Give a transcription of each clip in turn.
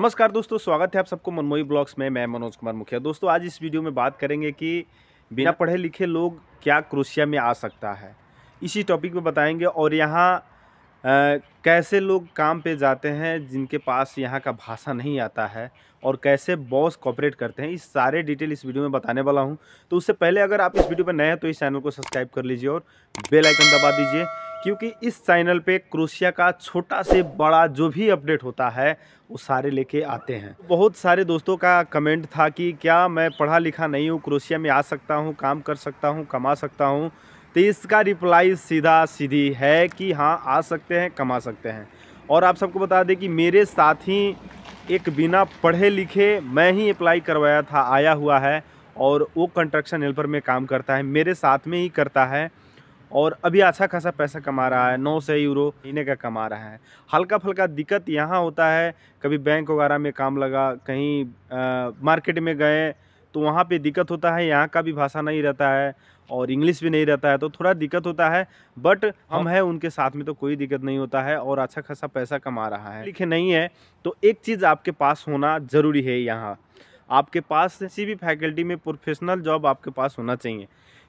नमस्कार दोस्तों स्वागत है आप सबको मनमोही ब्लॉग्स में मैं मनोज कुमार मुखिया दोस्तों आज इस वीडियो में बात करेंगे कि बिना पढ़े लिखे लोग क्या क्रोशिया में आ सकता है इसी टॉपिक में बताएंगे और यहाँ कैसे लोग काम पे जाते हैं जिनके पास यहाँ का भाषा नहीं आता है और कैसे बॉस कॉपरेट करते हैं इस सारे डिटेल इस वीडियो में बताने वाला हूँ तो उससे पहले अगर आप इस वीडियो पर नए हैं तो इस चैनल को सब्सक्राइब कर लीजिए और बेलाइकन दबा दीजिए क्योंकि इस चैनल पे क्रोशिया का छोटा से बड़ा जो भी अपडेट होता है वो सारे लेके आते हैं बहुत सारे दोस्तों का कमेंट था कि क्या मैं पढ़ा लिखा नहीं हूँ क्रोशिया में आ सकता हूँ काम कर सकता हूँ कमा सकता हूँ तो इसका रिप्लाई सीधा सीधी है कि हाँ आ सकते हैं कमा सकते हैं और आप सबको बता दें कि मेरे साथ ही एक बिना पढ़े लिखे मैं ही अप्लाई करवाया था आया हुआ है और वो कंस्ट्रक्शन हेल्पर में काम करता है मेरे साथ में ही करता है और अभी अच्छा खासा पैसा कमा रहा है नौ सौ यूरो महीने का कमा रहा है हल्का फुल्का दिक्कत यहाँ होता है कभी बैंक वगैरह में काम लगा कहीं आ, मार्केट में गए तो वहाँ पे दिक्कत होता है यहाँ का भी भाषा नहीं रहता है और इंग्लिश भी नहीं रहता है तो थोड़ा दिक्कत होता है बट हम हाँ। हैं उनके साथ में तो कोई दिक्कत नहीं होता है और अच्छा खासा पैसा कमा रहा है लिखे नहीं है तो एक चीज़ आपके पास होना ज़रूरी है यहाँ आपके पास किसी भी फैकल्टी में प्रोफेशनल जॉब आपके पास होना चाहिए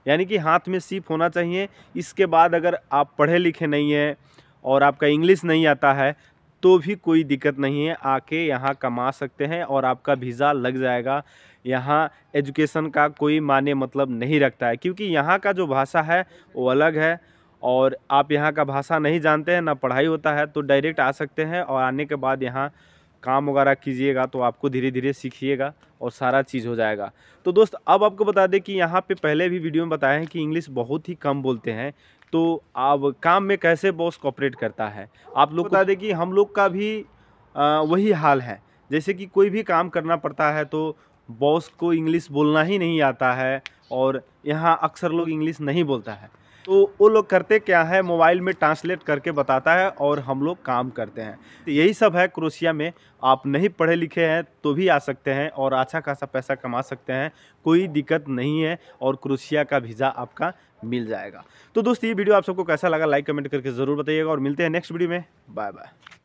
यानी कि हाथ में सीप होना चाहिए इसके बाद अगर आप पढ़े लिखे नहीं हैं और आपका इंग्लिश नहीं आता है तो भी कोई दिक्कत नहीं है आके यहाँ कमा सकते हैं और आपका वीज़ा लग जाएगा यहाँ एजुकेशन का कोई माने मतलब नहीं रखता है क्योंकि यहाँ का जो भाषा है वो अलग है और आप यहाँ का भाषा नहीं जानते हैं ना पढ़ाई होता है तो डायरेक्ट आ सकते हैं और आने के बाद यहाँ काम वगैरह कीजिएगा तो आपको धीरे धीरे सीखिएगा और सारा चीज़ हो जाएगा तो दोस्त अब आपको बता दें कि यहाँ पे पहले भी वीडियो में बताया है कि इंग्लिश बहुत ही कम बोलते हैं तो अब काम में कैसे बॉस कॉपरेट करता है आप लोग बता दें कि हम लोग का भी आ, वही हाल है जैसे कि कोई भी काम करना पड़ता है तो बॉस को इंग्लिश बोलना ही नहीं आता है और यहाँ अक्सर लोग इंग्लिश नहीं बोलता है तो वो लोग करते क्या है मोबाइल में ट्रांसलेट करके बताता है और हम लोग काम करते हैं तो यही सब है क्रोशिया में आप नहीं पढ़े लिखे हैं तो भी आ सकते हैं और अच्छा खासा पैसा कमा सकते हैं कोई दिक्कत नहीं है और क्रोशिया का वीज़ा आपका मिल जाएगा तो दोस्त ये वीडियो आप सबको कैसा लगा लाइक कमेंट करके ज़रूर बताइएगा और मिलते हैं नेक्स्ट वीडियो में बाय बाय